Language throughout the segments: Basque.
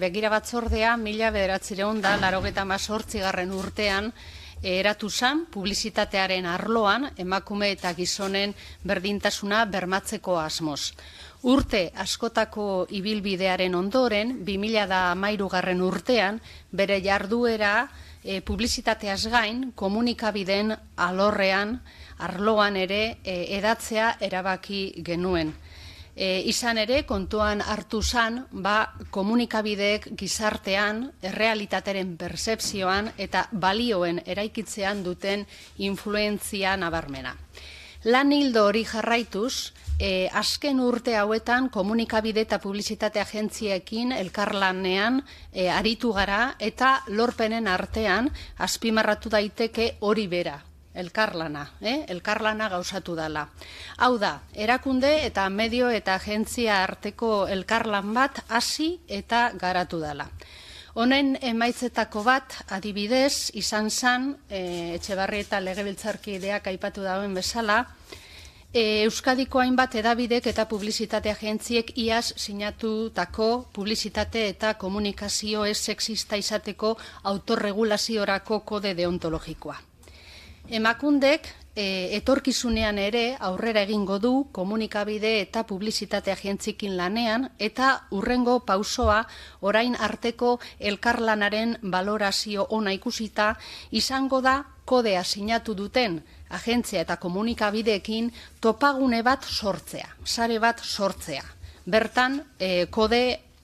Begira batzordea, mila bederatzireun da, larogeta geta urtean, eh, eratu zan, publizitatearen arloan, emakume eta gizonen berdintasuna bermatzeko asmoz. Urte askotako ibilbidearen ondoren, 2000 da mairu garren urtean, bere jarduera e, publizitateaz gain, komunikabiden alorrean, arloan ere, e, edatzea erabaki genuen. E, izan ere, kontuan hartu zan, ba, komunikabideek gizartean, errealitateren percepzioan eta balioen eraikitzean duten influentzia nabarmena. Lan hildo hori jarraituz, e, azken urte hauetan komunikabide eta publizitate agentziekin elkarlanean e, aritu gara eta lorpenen artean azpimarratu daiteke hori bera, elkarlana, eh? elkarlana gauzatu dala. Hau da, erakunde eta medio eta agentzia arteko elkarlan bat hasi eta garatu dala. Honen emaitzetako bat adibidez izan zan, e, eh, etxebarri eta legebiltzarkideak ideak aipatu dauen bezala, e, Euskadiko hainbat edabidek eta publizitate agentziek iaz sinatutako publizitate eta komunikazio ez sexista izateko autorregulaziorako kode deontologikoa. Emakundek e, etorkizunean ere aurrera egingo du komunikabide eta publizitate agentzikin lanean eta urrengo pausoa orain arteko elkarlanaren balorazio ona ikusita izango da kodea sinatu duten agentzia eta komunikabideekin topagune bat sortzea, sare bat sortzea. Bertan, e, kode,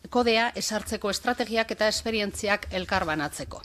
kodea esartzeko estrategiak eta esperientziak elkarbanatzeko.